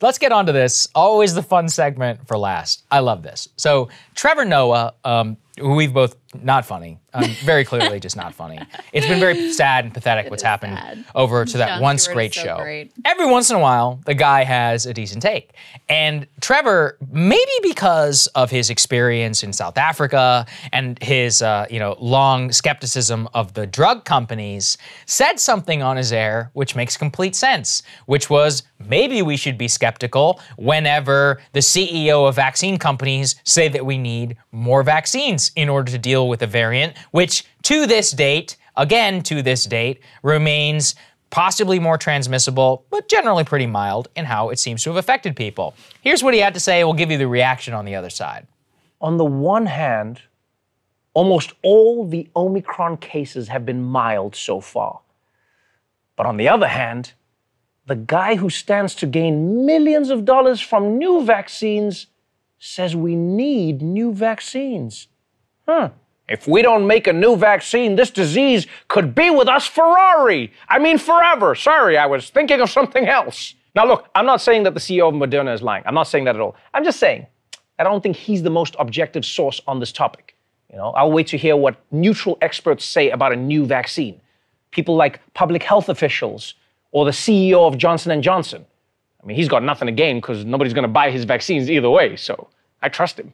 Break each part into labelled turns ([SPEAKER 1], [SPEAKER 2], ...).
[SPEAKER 1] Let's get on to this. Always the fun segment for last. I love this. So, Trevor Noah, um, we've both not funny. Um, very clearly, just not funny. It's been very sad and pathetic it what's happened sad. over to that John once great so show. Great. Every once in a while, the guy has a decent take, and Trevor, maybe because of his experience in South Africa and his uh, you know long skepticism of the drug companies, said something on his air which makes complete sense, which was maybe we should be skeptical whenever the CEO of vaccine companies say that we need more vaccines in order to deal with a variant, which to this date, again to this date, remains possibly more transmissible, but generally pretty mild in how it seems to have affected people. Here's what he had to say. We'll give you the reaction on the other side. On the one hand, almost all the Omicron cases have been mild so far. But on the other hand, the guy who stands to gain millions of dollars from new vaccines says we need new vaccines if we don't make a new vaccine, this disease could be with us Ferrari. I mean, forever. Sorry, I was thinking of something else. Now, look, I'm not saying that the CEO of Moderna is lying. I'm not saying that at all. I'm just saying I don't think he's the most objective source on this topic. You know, I'll wait to hear what neutral experts say about a new vaccine. People like public health officials or the CEO of Johnson & Johnson. I mean, he's got nothing to gain because nobody's going to buy his vaccines either way, so I trust him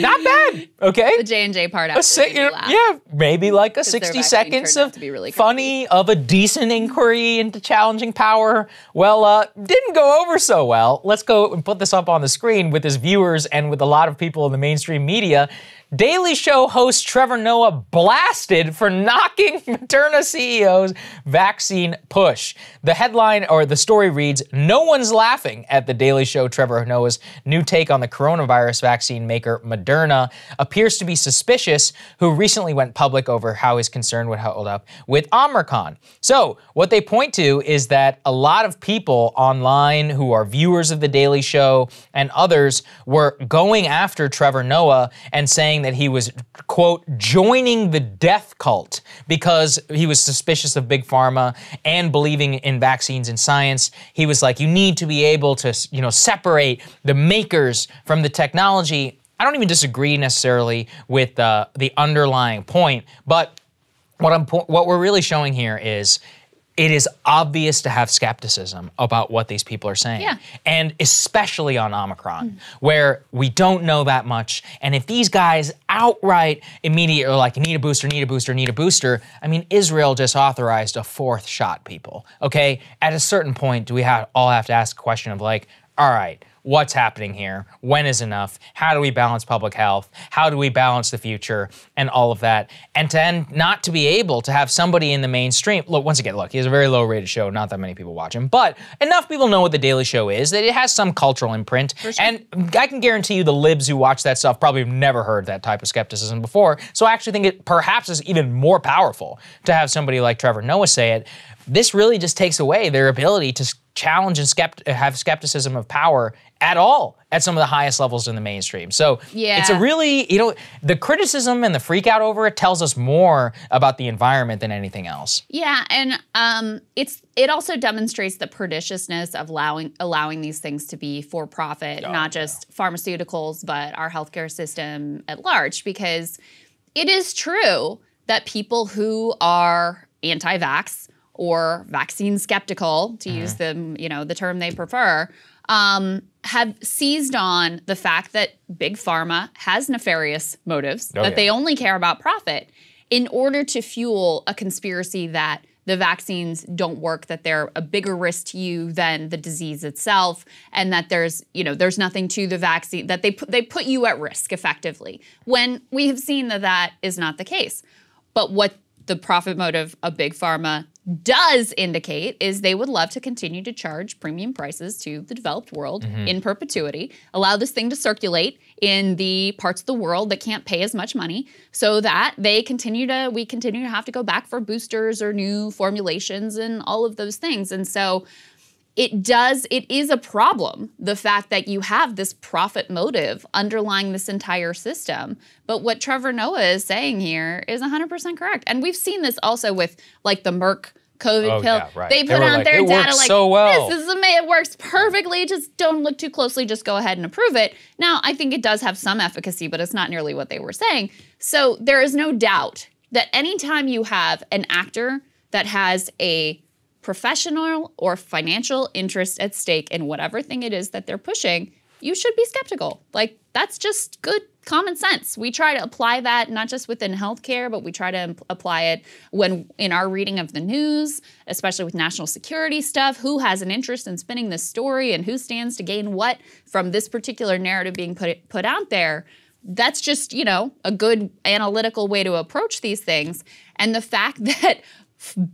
[SPEAKER 2] not bad. Okay, the J and J part. A si- yeah,
[SPEAKER 1] maybe like a sixty seconds of really funny of a decent inquiry into challenging power. Well, uh, didn't go over so well. Let's go and put this up on the screen with his viewers and with a lot of people in the mainstream media Daily Show host Trevor Noah blasted for knocking Moderna CEO's vaccine push. The headline or the story reads No one's laughing at the Daily Show Trevor Noah's new take on the coronavirus vaccine maker Moderna appears to be suspicious, who recently went public over how his concern would hold up with Omicron. So, what they point to is that a lot of people online who are viewers of The Daily Show and others were going after Trevor Noah and saying, that he was, quote, joining the death cult because he was suspicious of big pharma and believing in vaccines and science. He was like, you need to be able to, you know, separate the makers from the technology. I don't even disagree necessarily with uh, the underlying point, but what I'm what we're really showing here is it is obvious to have skepticism about what these people are saying. Yeah. And especially on Omicron, mm. where we don't know that much. And if these guys outright immediately are like, need a booster, need a booster, need a booster, I mean, Israel just authorized a fourth shot, people. Okay? At a certain point, do we have, all have to ask a question of like, all right, what's happening here? When is enough? How do we balance public health? How do we balance the future and all of that? And to end, not to be able to have somebody in the mainstream. Look, once again, look, he has a very low rated show. Not that many people watch him, but enough people know what The Daily Show is that it has some cultural imprint. Sure. And I can guarantee you the libs who watch that stuff probably have never heard that type of skepticism before. So I actually think it perhaps is even more powerful to have somebody like Trevor Noah say it. This really just takes away their ability to challenge and skept- have skepticism of power at all at some of the highest levels in the mainstream. So yeah. it's a really, you know, the criticism and the freak out over it tells us more about the environment than anything else.
[SPEAKER 2] Yeah, and um, it's it also demonstrates the perniciousness of allowing allowing these things to be for profit, oh, not just pharmaceuticals, but our healthcare system at large because it is true that people who are anti-vax or vaccine skeptical, to mm-hmm. use the you know the term they prefer, um, have seized on the fact that big pharma has nefarious motives, oh, that yeah. they only care about profit, in order to fuel a conspiracy that the vaccines don't work that they're a bigger risk to you than the disease itself and that there's you know there's nothing to the vaccine that they they put you at risk effectively when we have seen that that is not the case but what the profit motive of big pharma does indicate is they would love to continue to charge premium prices to the developed world mm-hmm. in perpetuity, allow this thing to circulate in the parts of the world that can't pay as much money so that they continue to we continue to have to go back for boosters or new formulations and all of those things. And so it does it is a problem the fact that you have this profit motive underlying this entire system but what trevor noah is saying here is 100% correct and we've seen this also with like the merck covid oh, pill yeah, right. they put they out like, their data like so well. this is amazing it works perfectly just don't look too closely just go ahead and approve it now i think it does have some efficacy but it's not nearly what they were saying so there is no doubt that anytime you have an actor that has a professional or financial interest at stake in whatever thing it is that they're pushing, you should be skeptical. Like, that's just good common sense. We try to apply that not just within healthcare, but we try to apply it when in our reading of the news, especially with national security stuff, who has an interest in spinning this story and who stands to gain what from this particular narrative being put put out there. That's just, you know, a good analytical way to approach these things. And the fact that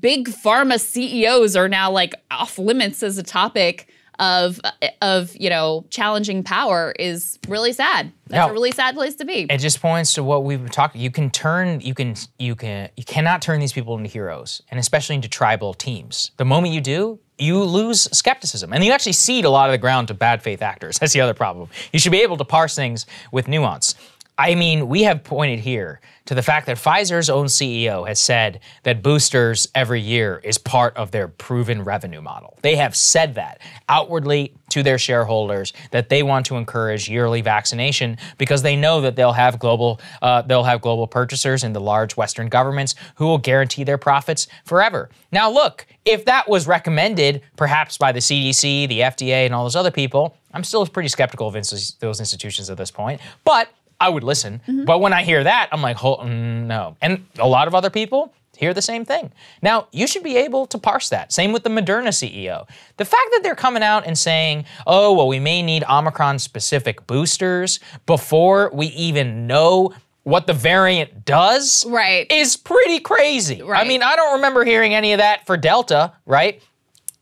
[SPEAKER 2] big pharma CEOs are now like off limits as a topic of of you know challenging power is really sad. That's a really sad place to be. It
[SPEAKER 1] just points to what we've been talking. You can turn you can you can you cannot turn these people into heroes, and especially into tribal teams. The moment you do, you lose skepticism, and you actually cede a lot of the ground to bad faith actors. That's the other problem. You should be able to parse things with nuance. I mean, we have pointed here to the fact that Pfizer's own CEO has said that boosters every year is part of their proven revenue model. They have said that outwardly to their shareholders that they want to encourage yearly vaccination because they know that they'll have global uh, they'll have global purchasers in the large Western governments who will guarantee their profits forever. Now, look, if that was recommended perhaps by the CDC, the FDA, and all those other people, I'm still pretty skeptical of ins those institutions at this point, but I would listen. Mm-hmm. But when I hear that, I'm like, oh, no. And a lot of other people hear the same thing. Now, you should be able to parse that. Same with the Moderna CEO. The fact that they're coming out and saying, oh, well, we may need Omicron specific boosters before we even know what the variant does right. is pretty crazy. Right. I mean, I don't remember hearing any of that for Delta, right?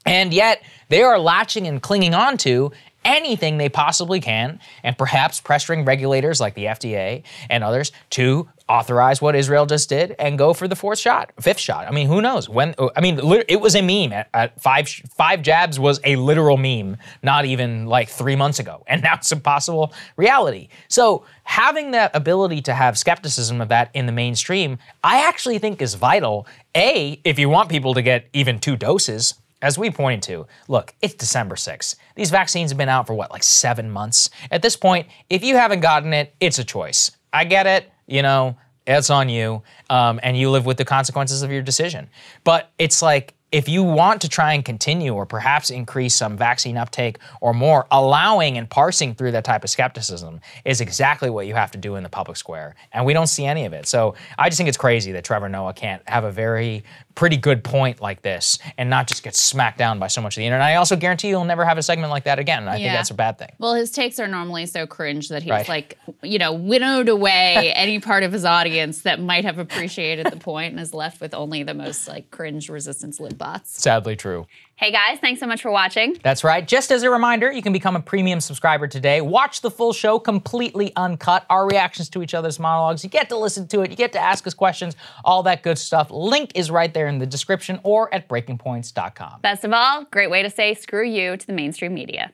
[SPEAKER 1] And yet, they are latching and clinging onto anything they possibly can, and perhaps pressuring regulators like the FDA and others to authorize what Israel just did and go for the fourth shot, fifth shot. I mean, who knows? When I mean, it was a meme. At five five jabs was a literal meme, not even like three months ago, and now it's a possible reality. So having that ability to have skepticism of that in the mainstream, I actually think is vital. A, if you want people to get even two doses, as we pointed to, look, it's December 6th. These vaccines have been out for what, like seven months? At this point, if you haven't gotten it, it's a choice. I get it, you know, it's on you, um, and you live with the consequences of your decision. But it's like, if you want to try and continue or perhaps increase some vaccine uptake or more, allowing and parsing through that type of skepticism is exactly what you have to do in the public square. And we don't see any of it. So I just think it's crazy that Trevor Noah can't have a very pretty good point like this and not just get smacked down by so much of the internet. I also guarantee you'll never have a segment like that again. I yeah. think that's a bad thing.
[SPEAKER 2] Well, his takes are normally so cringe that he's right. like, you know, winnowed away any part of his audience that might have appreciated the point and is left with only the most like cringe resistance lip bots.
[SPEAKER 1] Sadly true.
[SPEAKER 2] Hey guys, thanks so much for watching.
[SPEAKER 1] That's right. Just as a reminder, you can become a premium subscriber today. Watch the full show completely uncut, our reactions to each other's monologues. You get to listen to it, you get to ask us questions, all that good stuff. Link is right there in the description or at breakingpoints.com.
[SPEAKER 2] Best of all, great way to say screw you to the mainstream media.